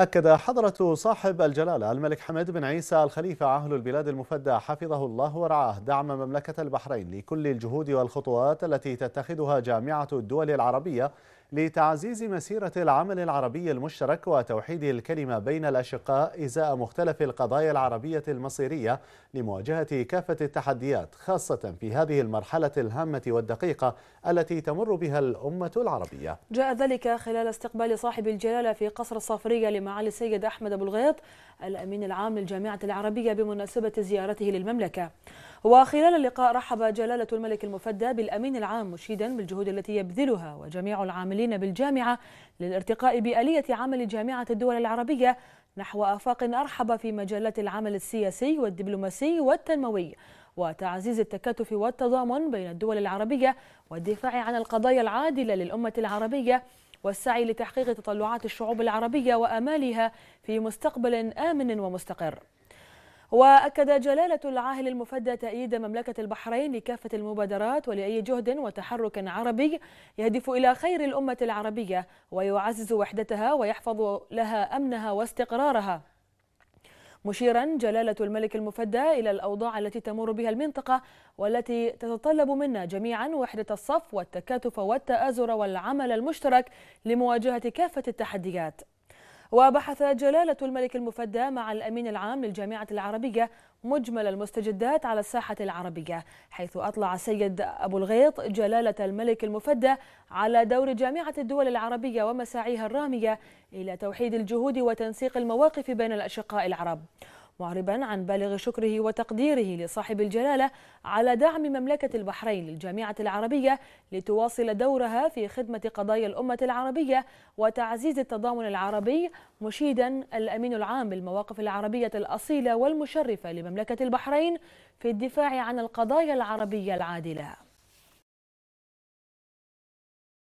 أكد حضرة صاحب الجلالة الملك حمد بن عيسى الخليفة أهل البلاد المفدى حفظه الله ورعاه دعم مملكة البحرين لكل الجهود والخطوات التي تتخذها جامعة الدول العربية لتعزيز مسيرة العمل العربي المشترك وتوحيد الكلمة بين الأشقاء إزاء مختلف القضايا العربية المصيرية لمواجهة كافة التحديات خاصة في هذه المرحلة الهامة والدقيقة التي تمر بها الأمة العربية جاء ذلك خلال استقبال صاحب الجلالة في قصر الصافرية لمن معالي السيد أحمد أبو الغيط الأمين العام للجامعة العربية بمناسبة زيارته للمملكة وخلال اللقاء رحب جلالة الملك المفدى بالأمين العام مشيدا بالجهود التي يبذلها وجميع العاملين بالجامعة للارتقاء بآلية عمل جامعة الدول العربية نحو آفاق أرحب في مجالات العمل السياسي والدبلوماسي والتنموي وتعزيز التكاتف والتضامن بين الدول العربية والدفاع عن القضايا العادلة للأمة العربية والسعي لتحقيق تطلعات الشعوب العربية وآمالها في مستقبل آمن ومستقر وأكد جلالة العاهل المفدى تأييد مملكة البحرين لكافة المبادرات ولأي جهد وتحرك عربي يهدف إلى خير الأمة العربية ويعزز وحدتها ويحفظ لها أمنها واستقرارها مشيرا جلالة الملك المفدى إلى الأوضاع التي تمر بها المنطقة والتي تتطلب منا جميعا وحدة الصف والتكاتف والتآزر والعمل المشترك لمواجهة كافة التحديات وبحث جلالة الملك المفدى مع الأمين العام للجامعة العربية مجمل المستجدات على الساحة العربية حيث أطلع سيد أبو الغيط جلالة الملك المفدى على دور جامعة الدول العربية ومساعيها الرامية إلى توحيد الجهود وتنسيق المواقف بين الأشقاء العرب معربا عن بالغ شكره وتقديره لصاحب الجلالة على دعم مملكة البحرين للجامعة العربية لتواصل دورها في خدمة قضايا الأمة العربية وتعزيز التضامن العربي مشيدا الأمين العام بالمواقف العربية الأصيلة والمشرفة لمملكة البحرين في الدفاع عن القضايا العربية العادلة